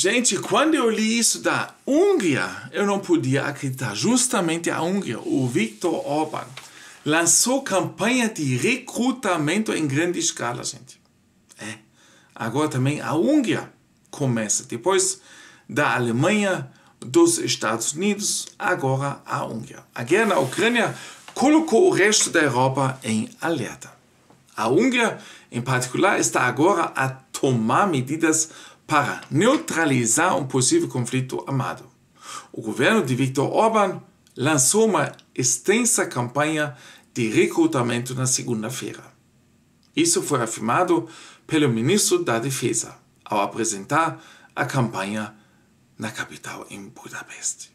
Gente, quando eu li isso da Hungria, eu não podia acreditar. Justamente a Hungria, o Viktor Orban, lançou campanha de recrutamento em grande escala, gente. É. Agora também a Hungria começa. Depois da Alemanha, dos Estados Unidos, agora a Hungria. A guerra na Ucrânia colocou o resto da Europa em alerta. A Hungria, em particular, está agora a tomar medidas para neutralizar um possível conflito armado. O governo de Viktor Orbán lançou uma extensa campanha de recrutamento na segunda-feira. Isso foi afirmado pelo ministro da Defesa ao apresentar a campanha na capital em Budapeste.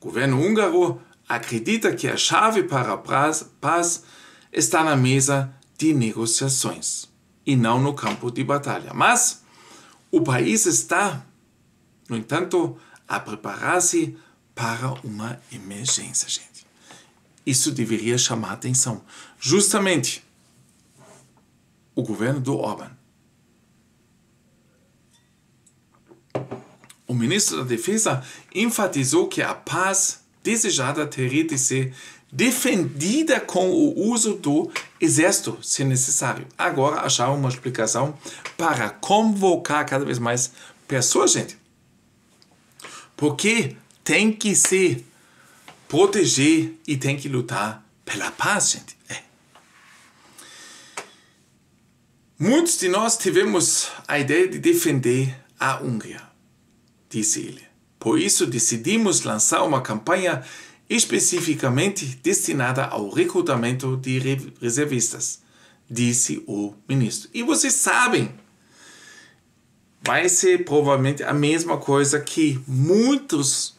O governo húngaro acredita que a chave para a paz está na mesa de negociações e não no campo de batalha, mas o país está, no entanto, a preparar-se para uma emergência, gente. Isso deveria chamar atenção. Justamente o governo do Orban. O ministro da Defesa enfatizou que a paz desejada teria de ser defendida com o uso do exército, se necessário. Agora achar uma explicação para convocar cada vez mais pessoas, gente. Porque tem que se proteger e tem que lutar pela paz, gente. É. Muitos de nós tivemos a ideia de defender a Hungria, disse ele. Por isso decidimos lançar uma campanha especificamente destinada ao recrutamento de reservistas, disse o ministro. E vocês sabem, vai ser provavelmente a mesma coisa que muitos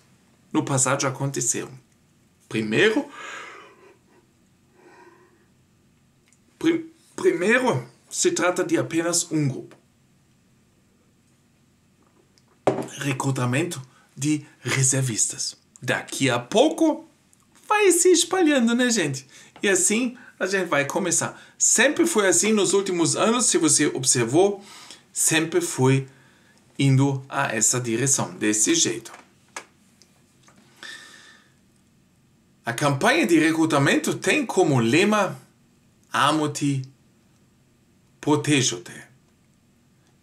no passado já aconteceram. Primeiro, primeiro se trata de apenas um grupo. Recrutamento de reservistas daqui a pouco vai se espalhando, né, gente? E assim a gente vai começar. Sempre foi assim nos últimos anos, se você observou, sempre foi indo a essa direção, desse jeito. A campanha de recrutamento tem como lema Amo-te, protejo-te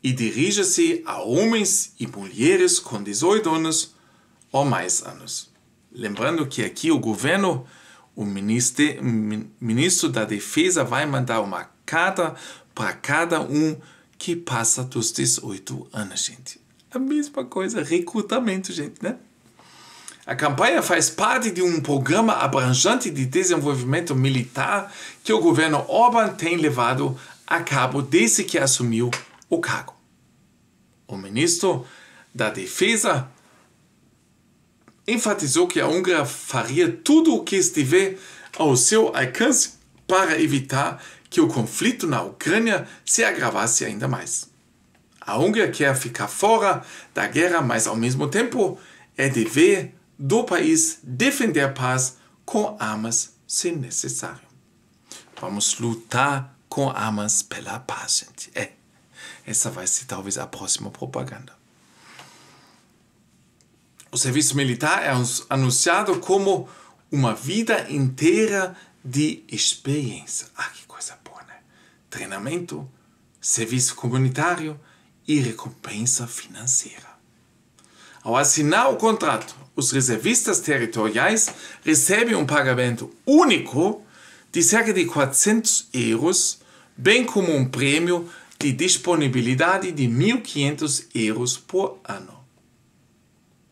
e dirige-se a homens e mulheres com 18 anos ou mais anos. Lembrando que aqui o governo, o ministro da Defesa vai mandar uma carta para cada um que passa dos 18 anos, gente. A mesma coisa, recrutamento, gente, né? A campanha faz parte de um programa abrangente de desenvolvimento militar que o governo Orban tem levado a cabo desde que assumiu o cargo. O ministro da Defesa enfatizou que a Hungria faria tudo o que estiver ao seu alcance para evitar que o conflito na Ucrânia se agravasse ainda mais. A Hungria quer ficar fora da guerra, mas ao mesmo tempo é dever do país defender a paz com armas se necessário. Vamos lutar com armas pela paz, gente. É. Essa vai ser talvez a próxima propaganda. O serviço militar é anunciado como uma vida inteira de experiência. Ah, que coisa boa, né? Treinamento, serviço comunitário e recompensa financeira. Ao assinar o contrato, os reservistas territoriais recebem um pagamento único de cerca de 400 euros, bem como um prêmio de disponibilidade de 1.500 euros por ano.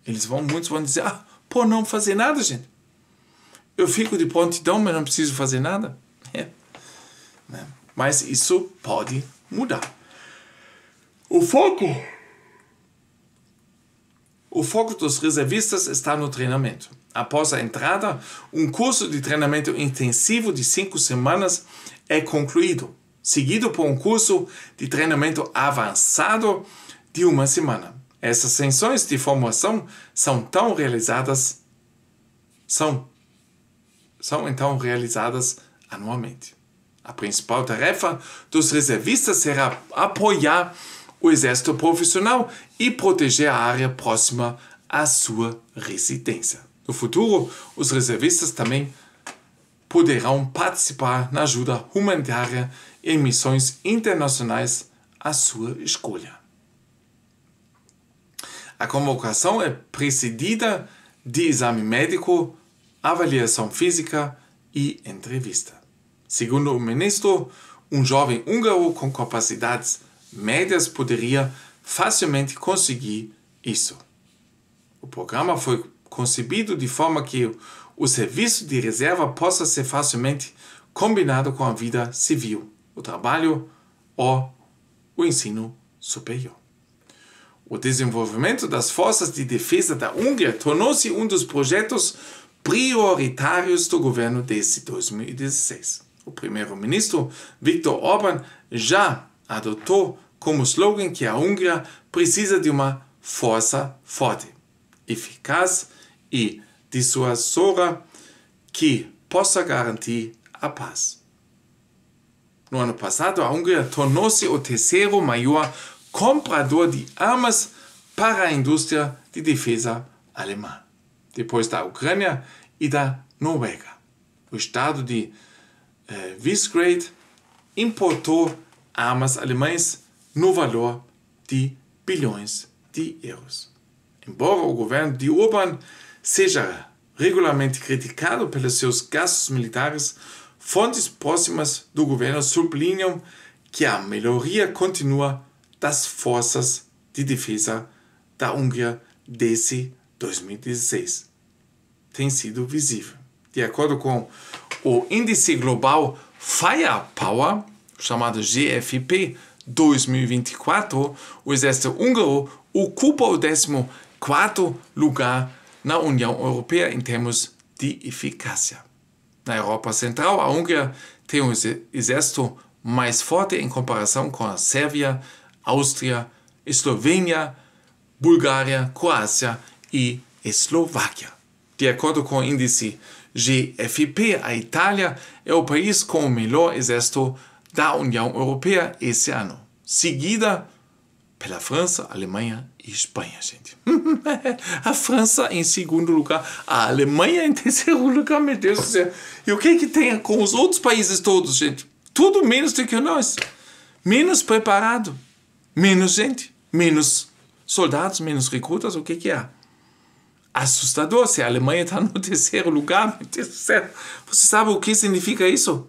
Eles vão, muitos vão dizer, ah, pô, não fazer nada, gente. Eu fico de prontidão, então, mas não preciso fazer nada. É. Né? Mas isso pode mudar. O foco. O foco dos reservistas está no treinamento. Após a entrada, um curso de treinamento intensivo de cinco semanas é concluído, seguido por um curso de treinamento avançado de uma semana. Essas sessões de formação são tão realizadas, são, são então realizadas anualmente. A principal tarefa dos reservistas será apoiar o exército profissional e proteger a área próxima à sua residência. No futuro, os reservistas também poderão participar na ajuda humanitária em missões internacionais à sua escolha. A convocação é precedida de exame médico, avaliação física e entrevista. Segundo o ministro, um jovem húngaro com capacidades médias poderia facilmente conseguir isso. O programa foi concebido de forma que o serviço de reserva possa ser facilmente combinado com a vida civil, o trabalho ou o ensino superior. O desenvolvimento das forças de defesa da Hungria tornou-se um dos projetos prioritários do governo desde 2016. O primeiro-ministro Viktor Orban já adotou como slogan que a Hungria precisa de uma força forte, eficaz e dissuasora que possa garantir a paz. No ano passado, a Hungria tornou-se o terceiro maior comprador de armas para a indústria de defesa alemã, depois da Ucrânia e da Noruega. O estado de eh, Visegrad importou armas alemãs no valor de bilhões de euros. Embora o governo de Urban seja regularmente criticado pelos seus gastos militares, fontes próximas do governo sublinham que a melhoria continua das Forças de Defesa da Hungria desde 2016. Tem sido visível. De acordo com o Índice Global Firepower, chamado GFP 2024, o exército húngaro ocupa o 14 lugar na União Europeia em termos de eficácia. Na Europa Central, a Hungria tem um exército mais forte em comparação com a Sérvia, Áustria, Eslovênia, Bulgária, Croácia e Eslováquia. De acordo com o índice GFP, a Itália é o país com o melhor exército da União Europeia esse ano, seguida pela França, Alemanha e Espanha, gente. a França em segundo lugar, a Alemanha em terceiro lugar, meu Deus do céu. E o que é que tem com os outros países todos, gente? Tudo menos do que nós. Menos preparado menos gente, menos soldados, menos recrutas, o que que é? Assustador, se a Alemanha está no terceiro lugar, meu Deus do céu, você sabe o que significa isso?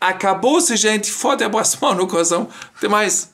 Acabou-se, gente, forte abraço no coração, até mais.